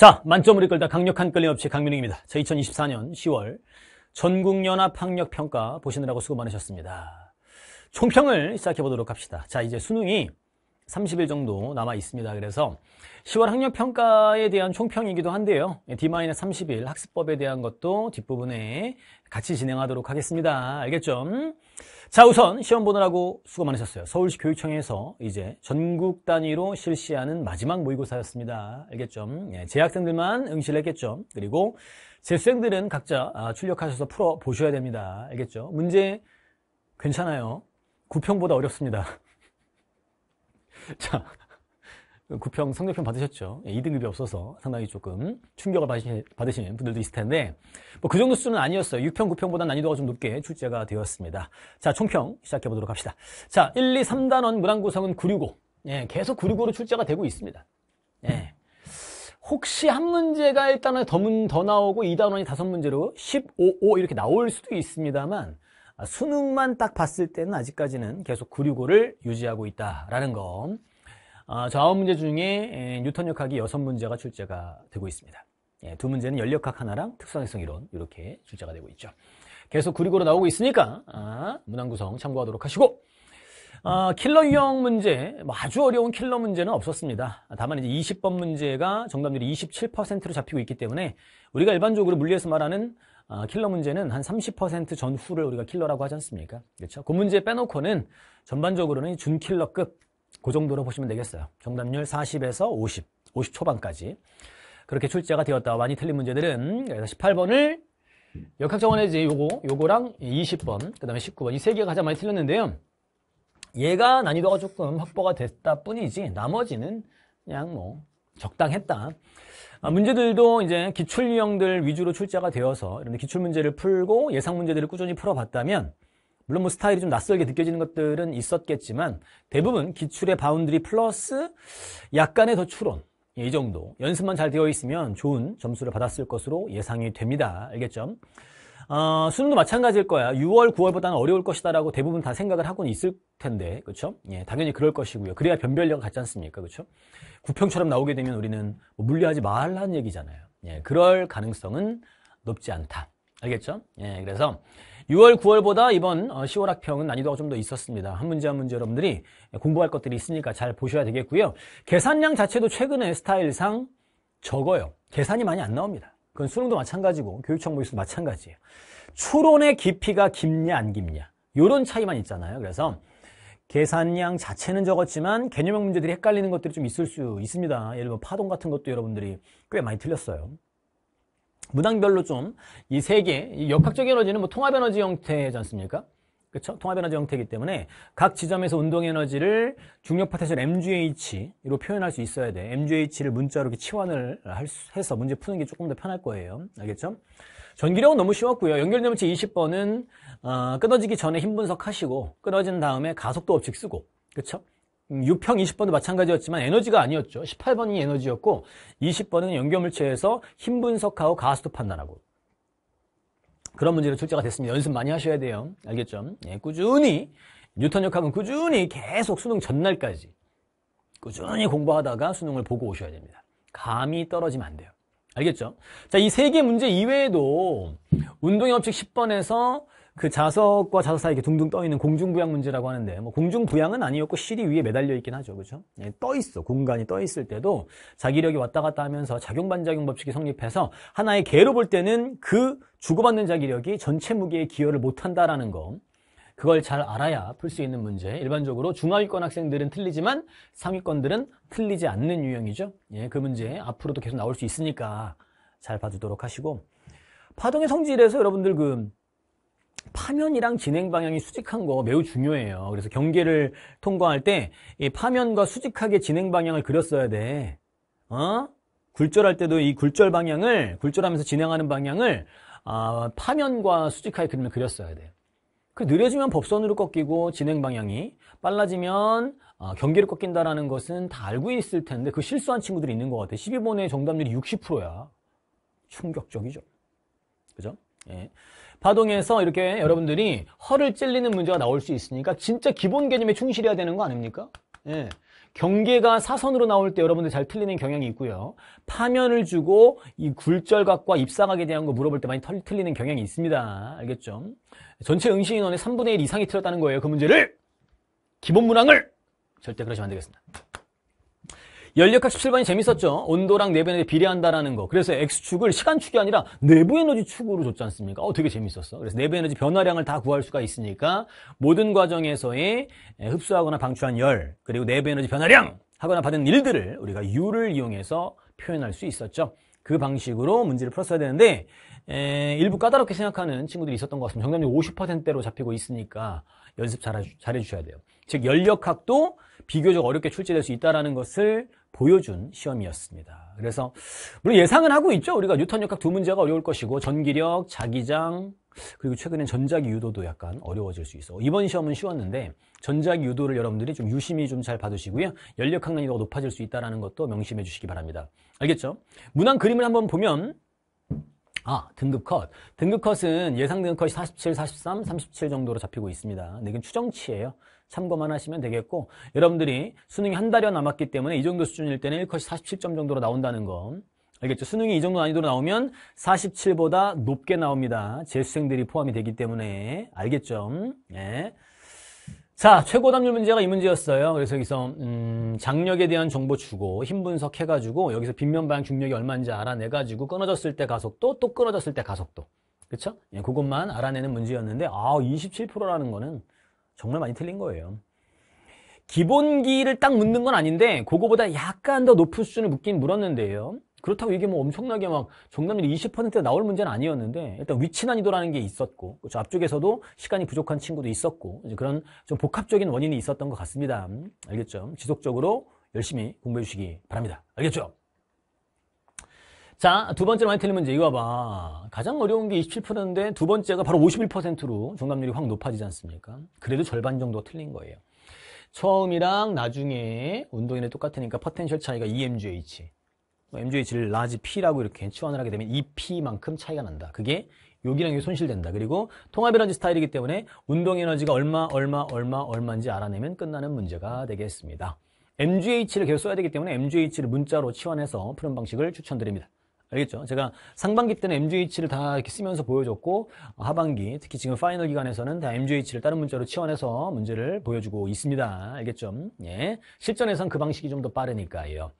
자, 만점을 이끌다 강력한 끌림 없이 강민웅입니다. 자, 2024년 10월 전국연합학력평가 보시느라고 수고 많으셨습니다. 총평을 시작해보도록 합시다. 자, 이제 수능이 30일 정도 남아 있습니다. 그래서 10월 학력 평가에 대한 총평이기도 한데요. 예, D-30일 학습법에 대한 것도 뒷부분에 같이 진행하도록 하겠습니다. 알겠죠? 자, 우선 시험 보느라고 수고 많으셨어요. 서울시 교육청에서 이제 전국 단위로 실시하는 마지막 모의고사였습니다. 알겠죠? 예, 재학생들만 응시했겠죠. 를 그리고 재수생들은 각자 아, 출력하셔서 풀어 보셔야 됩니다. 알겠죠? 문제 괜찮아요. 구평보다 어렵습니다. 자, 구평, 성적평 받으셨죠? 2등급이 예, 없어서 상당히 조금 충격을 받으신, 받으신 분들도 있을 텐데, 뭐 그 정도 수는 아니었어요. 6평, 9평보다 난이도가 좀 높게 출제가 되었습니다. 자, 총평 시작해 보도록 합시다. 자, 1, 2, 3단원 문항구성은 965. 예, 계속 965로 출제가 되고 있습니다. 예. 혹시 한 문제가 일단은 더, 문, 더 나오고 2단원이 5 문제로 15, 5 이렇게 나올 수도 있습니다만, 아, 수능만 딱 봤을 때는 아직까지는 계속 구6고를 유지하고 있다라는 거. 좌우 아, 문제 중에 뉴턴 역학이 6문제가 출제가 되고 있습니다. 예, 두 문제는 연력학 하나랑 특성성 이론 이렇게 출제가 되고 있죠. 계속 구리고로 나오고 있으니까 아, 문항 구성 참고하도록 하시고 킬러 유형 문제, 뭐 아주 어려운 킬러 문제는 없었습니다. 다만 이제 20번 문제가 정답률이 27%로 잡히고 있기 때문에 우리가 일반적으로 물리에서 말하는 아, 킬러 문제는 한 30% 전후를 우리가 킬러라고 하지 않습니까? 그렇죠? 그 문제 빼놓고는 전반적으로는 준킬러급 그 정도로 보시면 되겠어요. 정답률 40에서 50, 50 초반까지 그렇게 출제가 되었다. 많이 틀린 문제들은 18번을 역학정원의 이 요거, 요거랑 20번, 그 다음에 19번 이 세 개가 가장 많이 틀렸는데요. 얘가 난이도가 조금 확보가 됐다 뿐이지 나머지는 그냥 뭐 적당했다. 아, 문제들도 이제 기출 유형들 위주로 출제가 되어서 이런 기출 문제를 풀고 예상 문제들을 꾸준히 풀어봤다면 물론 뭐 스타일이 좀 낯설게 느껴지는 것들은 있었겠지만 대부분 기출의 바운드리 플러스 약간의 더 추론 예, 이 정도 연습만 잘 되어 있으면 좋은 점수를 받았을 것으로 예상이 됩니다. 알겠죠? 어, 수능도 마찬가지일 거야. 6월, 9월보다는 어려울 것이다라고 대부분 다 생각을 하고는 있을 텐데, 그렇죠? 예, 당연히 그럴 것이고요. 그래야 변별력 같지 않습니까, 그렇죠? 구평처럼 나오게 되면 우리는 뭐 물리하지 말라는 얘기잖아요. 예, 그럴 가능성은 높지 않다. 알겠죠? 예, 그래서 6월, 9월보다 이번 10월 어, 학평은 난이도가 좀 더 있었습니다. 한 문제 한 문제 여러분들이 공부할 것들이 있으니까 잘 보셔야 되겠고요. 계산량 자체도 최근에 스타일상 적어요. 계산이 많이 안 나옵니다. 그건 수능도 마찬가지고 교육청 모의수도 마찬가지예요. 추론의 깊이가 깊냐 안 깊냐 요런 차이만 있잖아요. 그래서 계산량 자체는 적었지만 개념형 문제들이 헷갈리는 것들이 좀 있을 수 있습니다. 예를 들면 파동 같은 것도 여러분들이 꽤 많이 틀렸어요. 문항별로 좀 이 세 개, 역학적 에너지는 뭐 통합 에너지 형태지 않습니까? 그렇죠? 통합에너지 형태이기 때문에 각 지점에서 운동에너지를 중력 파텐셜 MGH로 표현할 수 있어야 돼. MGH를 문자로 이렇게 치환을 해서 문제 푸는 게 조금 더 편할 거예요. 알겠죠? 전기력은 너무 쉬웠고요. 연결되치 20번은 어, 끊어지기 전에 힘 분석하시고 끊어진 다음에 가속도 법칙 쓰고 그렇죠? 6평 음, 20번도 마찬가지였지만 에너지가 아니었죠. 18번이 에너지였고 20번은 연결물체에서 힘 분석하고 가속도 판단하고 그런 문제로 출제가 됐습니다. 연습 많이 하셔야 돼요. 알겠죠? 예, 꾸준히 뉴턴 역학은 꾸준히 계속 수능 전날까지 꾸준히 공부하다가 수능을 보고 오셔야 됩니다. 감이 떨어지면 안 돼요. 알겠죠? 자, 이 세 개 문제 이외에도 운동의 법칙 10번에서 그 자석과 자석 사이에 둥둥 떠 있는 공중부양 문제라고 하는데 뭐 공중부양은 아니었고 실이 위에 매달려 있긴 하죠, 그죠 예, 떠 있어 공간이 떠 있을 때도 자기력이 왔다 갔다 하면서 작용 반작용 법칙이 성립해서 하나의 개로 볼 때는 그 주고받는 자기력이 전체 무게에 기여를 못한다라는 거. 그걸 잘 알아야 풀 수 있는 문제. 일반적으로 중하위권 학생들은 틀리지만 상위권들은 틀리지 않는 유형이죠. 예, 그 문제 앞으로도 계속 나올 수 있으니까 잘 봐주도록 하시고 파동의 성질에서 여러분들 그 파면이랑 진행 방향이 수직한 거 매우 중요해요. 그래서 경계를 통과할 때 이 파면과 수직하게 진행 방향을 그렸어야 돼. 어? 굴절할 때도 이 굴절 방향을 굴절하면서 진행하는 방향을 아, 파면과 수직하게 그림을 그렸어야 돼요. 그 느려지면 법선으로 꺾이고 진행 방향이 빨라지면 아, 경계를 꺾인다라는 것은 다 알고 있을 텐데 그 실수한 친구들이 있는 것 같아요. 12번의 정답률이 60%야. 충격적이죠. 그죠? 예. 파동에서 이렇게 여러분들이 허를 찔리는 문제가 나올 수 있으니까 진짜 기본 개념에 충실해야 되는 거 아닙니까? 예. 경계가 사선으로 나올 때 여러분들 잘 틀리는 경향이 있고요. 파면을 주고 이 굴절각과 입사각에 대한 거 물어볼 때 많이 털, 틀리는 경향이 있습니다. 알겠죠? 전체 응시 인원의 3분의 1 이상이 틀렸다는 거예요. 그 문제를 기본 문항을 절대 그러시면 안 되겠습니다. 연역학 17번이 재밌었죠. 온도랑 내변에 비례한다라는 거. 그래서 X축을 시간축이 아니라 내부 에너지 축으로 줬지 않습니까? 어, 되게 재밌었어. 그래서 내부 에너지 변화량을 다 구할 수가 있으니까 모든 과정에서의 흡수하거나 방출한 열, 그리고 내부 에너지 변화량 하거나 받은 일들을 우리가 U를 이용해서 표현할 수 있었죠. 그 방식으로 문제를 풀었어야 되는데 에, 일부 까다롭게 생각하는 친구들이 있었던 것 같습니다. 정답률 50%대로 잡히고 있으니까 연습 잘, 해주셔야 돼요. 즉, 연력학도 비교적 어렵게 출제될 수 있다는 것을 보여준 시험이었습니다. 그래서 물론 예상은 하고 있죠. 우리가 뉴턴 역학 두 문제가 어려울 것이고 전기력, 자기장 그리고 최근엔 전자기 유도도 약간 어려워질 수 있어. 이번 시험은 쉬웠는데 전자기 유도를 여러분들이 좀 유심히 좀 잘봐주시고요 연력학 난이도가 높아질 수 있다는 것도 명심해 주시기 바랍니다. 알겠죠? 문항 그림을 한번 보면 아, 등급 컷. 등급 컷은 예상 등급 컷이 47, 43, 37 정도로 잡히고 있습니다. 근데 네, 이건 추정치예요. 참고만 하시면 되겠고 여러분들이 수능이 한 달여 남았기 때문에 이 정도 수준일 때는 1컷이 47점 정도로 나온다는 거 알겠죠? 수능이 이 정도 난이도로 나오면 47보다 높게 나옵니다. 재수생들이 포함이 되기 때문에 알겠죠? 네. 자, 최고 답률 문제가 이 문제였어요. 그래서 여기서 음, 장력에 대한 정보 주고 힘 분석해 가지고 여기서 빗면 방향 중력이 얼마인지 알아내 가지고 끊어졌을 때 가속도 또 끊어졌을 때 가속도. 그렇죠? 예, 그것만 알아내는 문제였는데 아, 27%라는 거는 정말 많이 틀린 거예요. 기본기를 딱 묻는 건 아닌데 그거보다 약간 더 높은 수준을 묻긴 물었는데요. 그렇다고 이게 뭐 엄청나게 막 정답률이 20% 나올 문제는 아니었는데 일단 위치 난이도라는 게 있었고 그렇죠? 앞쪽에서도 시간이 부족한 친구도 있었고 그런 좀 복합적인 원인이 있었던 것 같습니다. 음, 알겠죠? 지속적으로 열심히 공부해 주시기 바랍니다. 알겠죠? 자, 두 번째 많이 틀린 문제 이거 봐. 봐 가장 어려운 게 27%인데 두 번째가 바로 51%로 정답률이 확 높아지지 않습니까? 그래도 절반 정도가 틀린 거예요. 처음이랑 나중에 운동이랑 똑같으니까 퍼텐셜 차이가 EMGH. MJ 뭐 질 라지 P라고 이렇게 치환을 하게 되면 이 P만큼 차이가 난다. 그게 여기랑 여기 손실된다. 그리고 통합에너지 스타일이기 때문에 운동에너지가 얼마, 얼마, 얼마, 얼마인지 알아내면 끝나는 문제가 되겠습니다. MGH를 계속 써야 되기 때문에 MGH를 문자로 치환해서 푸는 방식을 추천드립니다. 알겠죠? 제가 상반기 때는 MGH를 다 이렇게 쓰면서 보여줬고 하반기, 특히 지금 파이널 기간에서는 다 MGH를 다른 문자로 치환해서 문제를 보여주고 있습니다. 알겠죠? 예. 실전에선 그 방식이 좀 더 빠르니까요.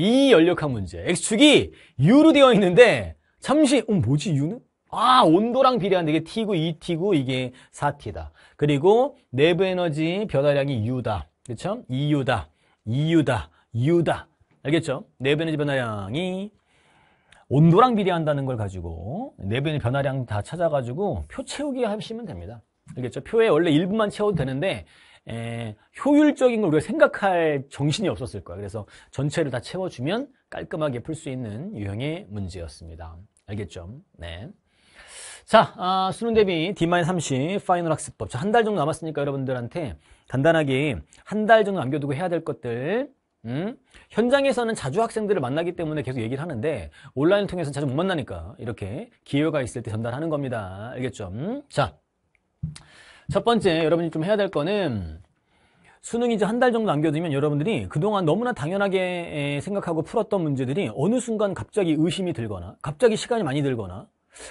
이 연력학 문제. X축이 U로 되어 있는데 잠시 어 뭐지 U는? 아 온도랑 비례한데 e 이게 T고 2T고 이게 4T다. 그리고 내부 에너지 변화량이 U다. 그렇죠? EU다. EU다. U다. 알겠죠? 내부 에너지 변화량이 온도랑 비례한다는 걸 가지고 내부 에너지 변화량 다 찾아가지고 표 채우기 하시면 됩니다. 알겠죠? 표에 원래 1분만 채워도 되는데 에, 효율적인 걸 우리가 생각할 정신이 없었을 거예요. 그래서 전체를 다 채워주면 깔끔하게 풀 수 있는 유형의 문제였습니다. 알겠죠? 네. 자, 아, 수능 대비 D-30 파이널 학습법. 한달 정도 남았으니까 여러분들한테 간단하게 한 달 정도 남겨두고 해야 될 것들 음? 현장에서는 자주 학생들을 만나기 때문에 계속 얘기를 하는데 온라인을 통해서는 자주 못 만나니까 이렇게 기회가 있을 때 전달하는 겁니다. 알겠죠? 음? 자, 첫 번째 여러분이 좀 해야 될 거는 수능 이제 이한달 정도 남겨두면 여러분들이 그동안 너무나 당연하게 생각하고 풀었던 문제들이 어느 순간 갑자기 의심이 들거나 갑자기 시간이 많이 들거나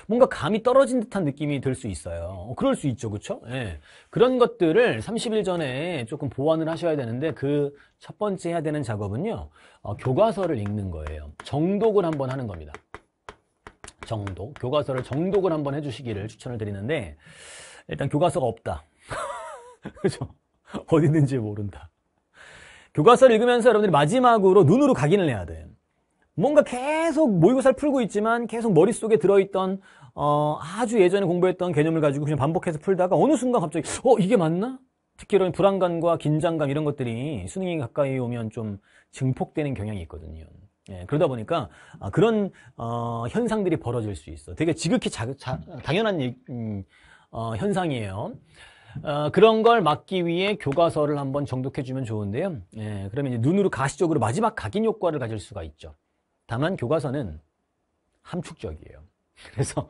뭔가 감이 떨어진 듯한 느낌이 들 수 있어요. 어, 그럴 수 있죠. 그렇죠? 예. 그런 것들을 30일 전에 조금 보완을 하셔야 되는데 그 첫 번째 해야 되는 작업은요. 어, 교과서를 읽는 거예요. 정독을 한번 하는 겁니다. 정독. 교과서를 정독을 한번 해주시기를 추천을 드리는데 일단 교과서가 없다. 그죠? 어디 있는지 모른다. 교과서를 읽으면서 여러분들이 마지막으로 눈으로 각인을 해야 돼. 뭔가 계속 모의고사를 풀고 있지만 계속 머릿속에 들어있던 어, 아주 예전에 공부했던 개념을 가지고 그냥 반복해서 풀다가 어느 순간 갑자기 어 이게 맞나? 특히 이런 불안감과 긴장감 이런 것들이 수능이 가까이 오면 좀 증폭되는 경향이 있거든요. 예, 그러다 보니까 아, 그런 어, 현상들이 벌어질 수 있어. 되게 지극히 자, 자, 당연한 얘기, 음, 어, 현상이에요. 어, 그런 걸 막기 위해 교과서를 한번 정독해 주면 좋은데요. 예, 그러면 이제 눈으로 가시적으로 마지막 각인 효과를 가질 수가 있죠. 다만 교과서는 함축적이에요. 그래서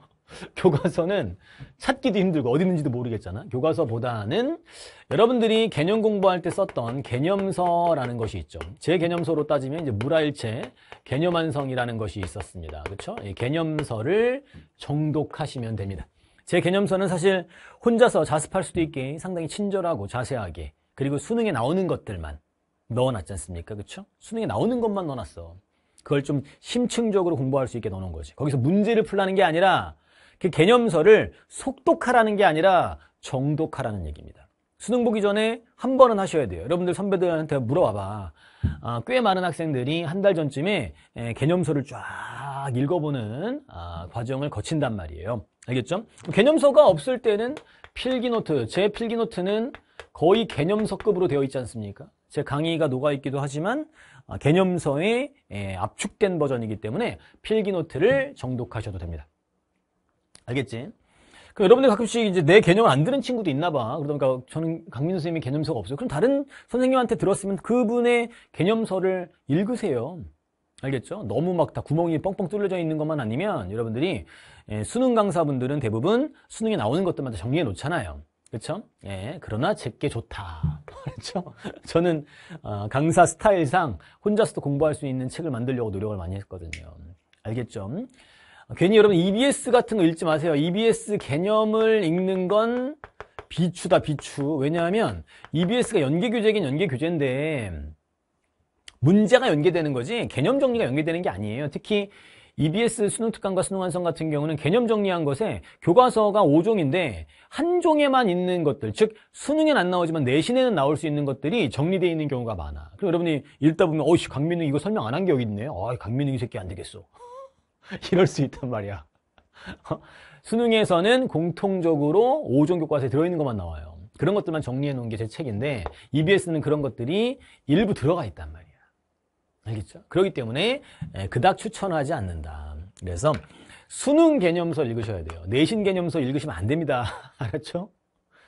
교과서는 찾기도 힘들고 어디 있는지도 모르겠잖아. 교과서보다는 여러분들이 개념 공부할 때 썼던 개념서라는 것이 있죠. 제 개념서로 따지면 이제 무라일체 개념완성이라는 것이 있었습니다. 그렇죠? 개념서를 정독하시면 됩니다. 제 개념서는 사실 혼자서 자습할 수도 있게 상당히 친절하고 자세하게 그리고 수능에 나오는 것들만 넣어놨지 않습니까? 그렇죠? 수능에 나오는 것만 넣어놨어. 그걸 좀 심층적으로 공부할 수 있게 넣어놓은 거지. 거기서 문제를 풀라는 게 아니라 그 개념서를 속독하라는 게 아니라 정독하라는 얘기입니다. 수능 보기 전에 한 번은 하셔야 돼요. 여러분들 선배들한테 물어봐봐. 아, 꽤 많은 학생들이 한 달 전쯤에 개념서를 쫙 읽어보는 아, 과정을 거친단 말이에요. 알겠죠? 개념서가 없을 때는 필기노트, 제 필기노트는 거의 개념서급으로 되어 있지 않습니까? 제 강의가 녹아있기도 하지만 아, 개념서의 예, 압축된 버전이기 때문에 필기노트를 정독하셔도 됩니다. 알겠지? 그 여러분들 가끔씩 이제 내 개념을 안 들은 친구도 있나 봐. 그러니까 저는 강민수 선생님이 개념서가 없어요. 그럼 다른 선생님한테 들었으면 그분의 개념서를 읽으세요. 알겠죠? 너무 막 다 구멍이 뻥뻥 뚫려져 있는 것만 아니면 여러분들이 예, 수능 강사분들은 대부분 수능에 나오는 것들마다 정리해 놓잖아요. 그렇죠? 예, 그러나 제게 좋다. 그렇죠? 저는 어, 강사 스타일상 혼자서도 공부할 수 있는 책을 만들려고 노력을 많이 했거든요. 알겠죠? 괜히 여러분 EBS 같은 거 읽지 마세요. EBS 개념을 읽는 건 비추다 비추. 왜냐하면 EBS가 연계 교재긴 연계 교재인데 문제가 연계되는 거지 개념 정리가 연계되는 게 아니에요. 특히 EBS 수능 특강과 수능 완성 같은 경우는 개념 정리한 것에 교과서가 5종인데 한 종에만 있는 것들 즉 수능엔 안 나오지만 내신에는 나올 수 있는 것들이 정리되어 있는 경우가 많아 그럼 여러분이 읽다 보면 어이씨 강민우 이거 설명 안 한 게 여기 있네 요 어이 아, 강민우 이 새끼 안 되겠어 이럴 수 있단 말이야 수능에서는 공통적으로 5종 교과서에 들어있는 것만 나와요 그런 것들만 정리해 놓은 게 제 책인데 EBS는 그런 것들이 일부 들어가 있단 말이야 알겠죠? 그렇기 때문에 그닥 추천하지 않는다. 그래서 수능 개념서 읽으셔야 돼요. 내신 개념서 읽으시면 안 됩니다. 알았죠?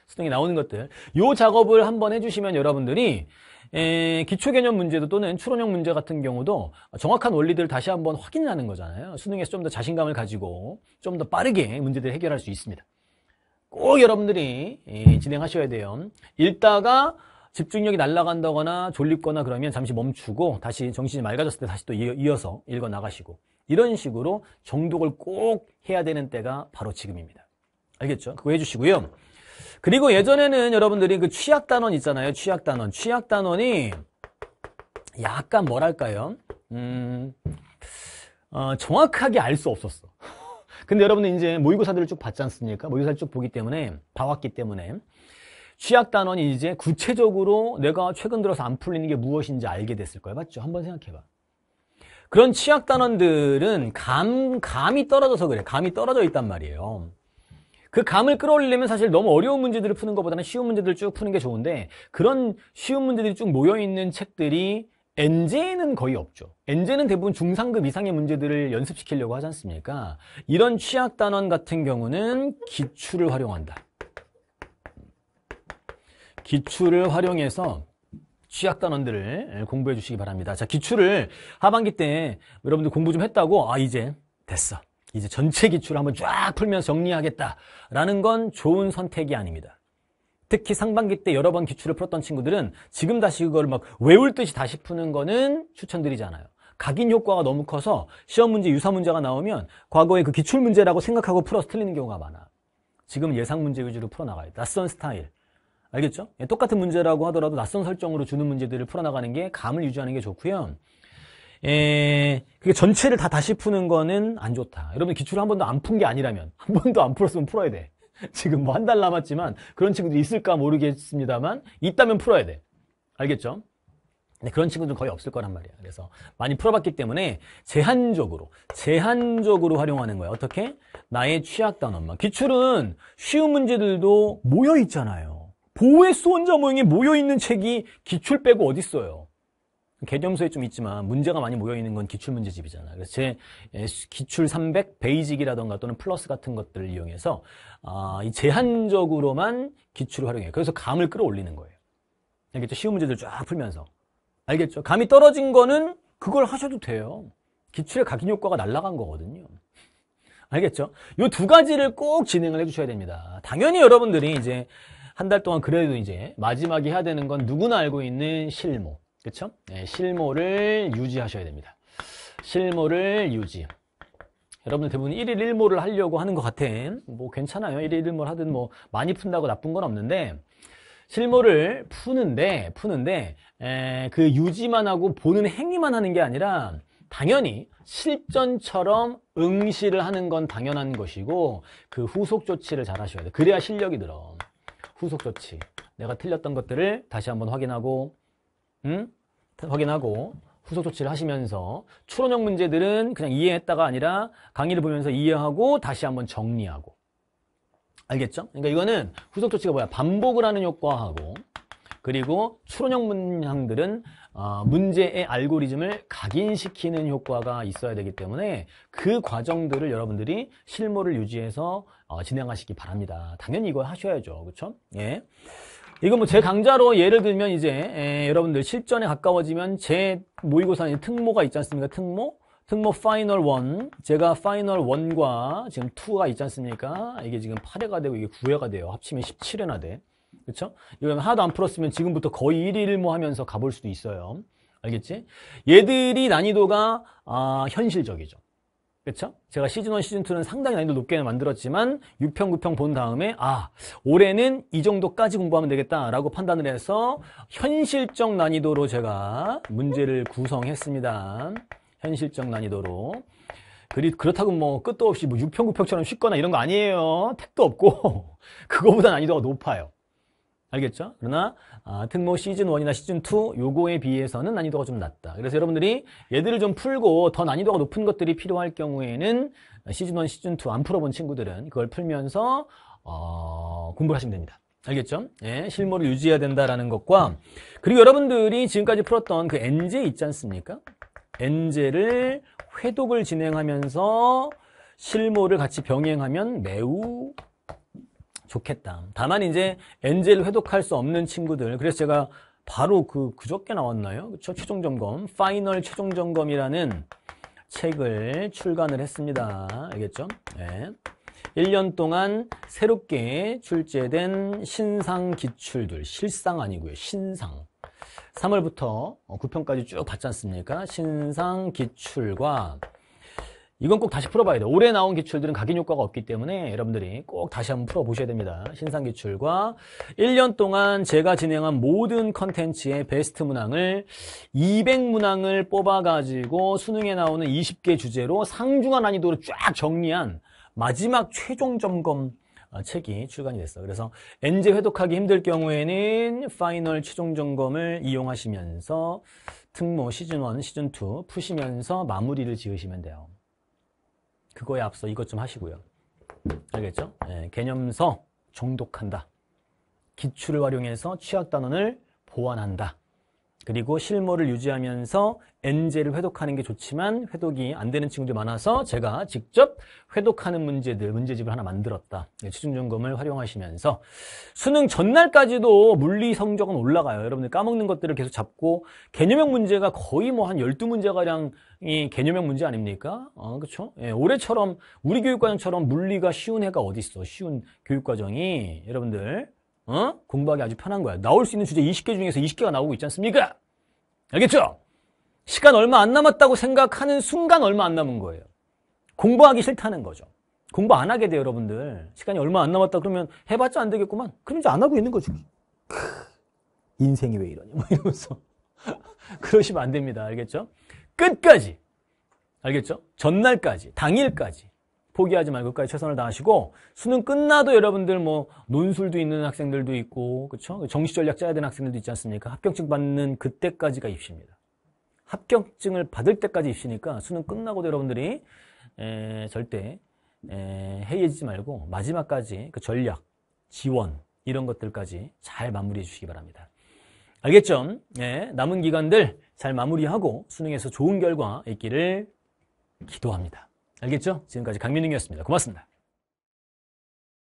수능에 나오는 것들. 요 작업을 한번 해주시면 여러분들이 에, 기초 개념 문제도 또는 추론형 문제 같은 경우도 정확한 원리들을 다시 한번 확인하는 거잖아요. 수능에서 좀 더 자신감을 가지고 좀 더 빠르게 문제들을 해결할 수 있습니다. 꼭 여러분들이 에, 진행하셔야 돼요. 읽다가 집중력이 날아간다거나 졸립거나 그러면 잠시 멈추고 다시 정신이 맑아졌을 때 다시 또 이어서 읽어 나가시고 이런 식으로 정독을 꼭 해야 되는 때가 바로 지금입니다. 알겠죠? 그거 해주시고요. 그리고 예전에는 여러분들이 그 취약 단원 있잖아요. 취약 단원. 취약 단원이 약간 뭐랄까요? 음, 어, 정확하게 알 수 없었어. 근데 여러분들 이제 모의고사들을 쭉 봤지 않습니까? 모의고사를 쭉 보기 때문에, 봐왔기 때문에. 취약 단원이 이제 구체적으로 내가 최근 들어서 안 풀리는 게 무엇인지 알게 됐을 거예요. 맞죠? 한번 생각해봐. 그런 취약 단원들은 감, 감이 떨어져서 그래. 감이 떨어져 있단 말이에요. 그 감을 끌어올리려면 사실 너무 어려운 문제들을 푸는 것보다는 쉬운 문제들을 쭉 푸는 게 좋은데 그런 쉬운 문제들이 쭉 모여있는 책들이 엔제는 거의 없죠. 엔제는 대부분 중상급 이상의 문제들을 연습시키려고 하지 않습니까? 이런 취약 단원 같은 경우는 기출을 활용한다. 기출을 활용해서 취약 단원들을 예, 공부해 주시기 바랍니다. 자, 기출을 하반기 때 여러분들 공부 좀 했다고 아 이제 됐어. 이제 전체 기출을 한번 쫙 풀면서 정리하겠다라는 건 좋은 선택이 아닙니다. 특히 상반기 때 여러 번 기출을 풀었던 친구들은 지금 다시 그걸 막 외울 듯이 다시 푸는 거는 추천드리지 않아요. 각인 효과가 너무 커서 시험 문제 유사 문제가 나오면 과거에그 기출 문제라고 생각하고 풀어서 틀리는 경우가 많아. 지금 예상 문제 위주로 풀어나가요. 낯선 스타일. 알겠죠? 예, 똑같은 문제라고 하더라도 낯선 설정으로 주는 문제들을 풀어나가는 게 감을 유지하는 게 좋고요. 예, 그게 전체를 다 다시 푸는 거는 안 좋다. 여러분 기출을 한 번도 안 푼 게 아니라면 한 번도 안 풀었으면 풀어야 돼. 지금 뭐 한 달 남았지만 그런 친구들이 있을까 모르겠습니다만 있다면 풀어야 돼. 알겠죠? 네, 그런 친구들은 거의 없을 거란 말이야. 그래서 많이 풀어봤기 때문에 제한적으로, 제한적으로 활용하는 거예요 어떻게? 나의 취약 단어만. 기출은 쉬운 문제들도 모여 있잖아요. 보호의 수원자 모형이 모여있는 책이 기출 빼고 어딨어요. 개념서에 좀 있지만 문제가 많이 모여있는 건 기출문제집이잖아요. 그래서 제 예, 기출 300 베이직이라던가 또는 플러스 같은 것들을 이용해서 아, 이 제한적으로만 기출을 활용해요. 그래서 감을 끌어올리는 거예요. 알겠죠? 쉬운 문제들 쫙 풀면서. 알겠죠? 감이 떨어진 거는 그걸 하셔도 돼요. 기출의 각인 효과가 날라간 거거든요. 알겠죠? 요 두 가지를 꼭 진행을 해주셔야 됩니다. 당연히 여러분들이 이제 한달 동안 그래도 이제 마지막에 해야 되는 건 누구나 알고 있는 실무. 그쵸? 네, 실무를 유지하셔야 됩니다. 실무를 유지. 여러분들 대부분 1일 1모를 하려고 하는 것 같은 뭐 괜찮아요. 1일 1모를 하든 뭐 많이 푼다고 나쁜 건 없는데 실무를 푸는데 푸는데 에, 그 유지만 하고 보는 행위만 하는 게 아니라 당연히 실전처럼 응시를 하는 건 당연한 것이고 그 후속 조치를 잘 하셔야 돼. 그래야 실력이 늘어. 후속 조치 내가 틀렸던 것들을 다시 한번 확인하고 음? 확인하고 후속 조치를 하시면서 추론형 문제들은 그냥 이해했다가 아니라 강의를 보면서 이해하고 다시 한번 정리하고 알겠죠? 그러니까 이거는 후속 조치가 뭐야? 반복을 하는 효과하고 그리고 추론형 문항들은 어, 문제의 알고리즘을 각인시키는 효과가 있어야 되기 때문에 그 과정들을 여러분들이 실무를 유지해서 어, 진행하시기 바랍니다. 당연히 이걸 하셔야죠. 그렇죠? 예. 이건뭐제 강좌로 예를 들면 이제 에, 예, 여러분들 실전에 가까워지면 제 모의고사는 특모가 있지 않습니까? 특모? 특모 파이널 1 제가 파이널 1과 지금 2가 있지 않습니까? 이게 지금 8회가 되고 이게 9회가 돼요. 합치면 17회나 돼. 그렇죠? 이건 하나도 안 풀었으면 지금부터 거의 1일 뭐 하면서 가볼 수도 있어요. 알겠지? 얘들이 난이도가 아, 현실적이죠. 그렇죠? 제가 시즌1, 시즌2는 상당히 난이도 높게 만들었지만 6평, 9평 본 다음에 아, 올해는 이 정도까지 공부하면 되겠다라고 판단을 해서 현실적 난이도로 제가 문제를 구성했습니다. 현실적 난이도로. 그리, 그렇다고 뭐 끝도 없이 뭐 6평, 9평처럼 쉽거나 이런 거 아니에요. 택도 없고 그거보다 난이도가 높아요. 알겠죠? 그러나 아, 특모 뭐 시즌 1이나 시즌 2 요거에 비해서는 난이도가 좀 낮다. 그래서 여러분들이 얘들을 좀 풀고 더 난이도가 높은 것들이 필요할 경우에는 시즌 1, 시즌 2 안 풀어본 친구들은 그걸 풀면서 어, 공부를 하시면 됩니다. 알겠죠? 예, 실물을 유지해야 된다라는 것과 그리고 여러분들이 지금까지 풀었던 그 엔제 있지 않습니까? 엔제를 회독을 진행하면서 실모를 같이 병행하면 매우 좋겠다. 다만 이제 엔젤 회독할 수 없는 친구들. 그래서 제가 바로 그 그저께 나왔나요? 그쵸? 최종 점검, 파이널 최종 점검이라는 책을 출간을 했습니다. 알겠죠? 네. 1년 동안 새롭게 출제된 신상 기출들, 실상 아니고요. 신상. 3월부터 9편까지 어, 쭉 봤지 않습니까? 신상 기출과 이건 꼭 다시 풀어봐야 돼요. 올해 나온 기출들은 각인 효과가 없기 때문에 여러분들이 꼭 다시 한번 풀어보셔야 됩니다. 신상 기출과 1년 동안 제가 진행한 모든 컨텐츠의 베스트 문항을 200문항을 뽑아가지고 수능에 나오는 20개 주제로 상중한 난이도로 쫙 정리한 마지막 최종 점검 어, 책이 출간이 됐어. 요 그래서 엔제 회독하기 힘들 경우에는 파이널 최종 점검을 이용하시면서 특모 시즌 1, 시즌 2 푸시면서 마무리를 지으시면 돼요. 그거에 앞서 이것 좀 하시고요. 알겠죠? 네, 개념서 정독한다. 기출을 활용해서 취약 단원을 보완한다. 그리고 실물을 유지하면서 엔제를 회독하는 게 좋지만 회독이 안 되는 친구들 많아서 제가 직접 회독하는 문제들, 문제집을 하나 만들었다. 네, 취중점검을 활용하시면서 수능 전날까지도 물리 성적은 올라가요. 여러분들 까먹는 것들을 계속 잡고 개념형 문제가 거의 뭐 한 12문제가량이 개념형 문제 아닙니까? 아, 그렇죠? 예, 올해처럼 우리 교육과정처럼 물리가 쉬운 해가 어디 있어? 쉬운 교육과정이 여러분들 어? 공부하기 아주 편한 거야. 나올 수 있는 주제 20개 중에서 20개가 나오고 있지 않습니까? 알겠죠? 시간 얼마 안 남았다고 생각하는 순간 얼마 안 남은 거예요. 공부하기 싫다는 거죠. 공부 안 하게 돼요, 여러분들. 시간이 얼마 안 남았다 그러면 해봤자 안 되겠구만. 그럼 이제 안 하고 있는 거죠. 크, 인생이 왜 이러냐, 뭐 이러면서. 그러시면 안 됩니다. 알겠죠? 끝까지. 알겠죠? 전날까지, 당일까지 포기하지 말고 끝까지 최선을 다하시고 수능 끝나도 여러분들 뭐 논술도 있는 학생들도 있고 그렇죠? 그 정시 전략 짜야 되는 학생들도 있지 않습니까? 합격증 받는 그때까지가 입시입니다. 합격증을 받을 때까지 입시니까 수능 끝나고도 여러분들이 에, 절대 해이해지지 말고 마지막까지 그 전략, 지원 이런 것들까지 잘 마무리해 주시기 바랍니다. 알겠죠? 예, 남은 기간들 잘 마무리하고 수능에서 좋은 결과 있기를 기도합니다. 알겠죠? 지금까지 강민웅이었습니다. 고맙습니다.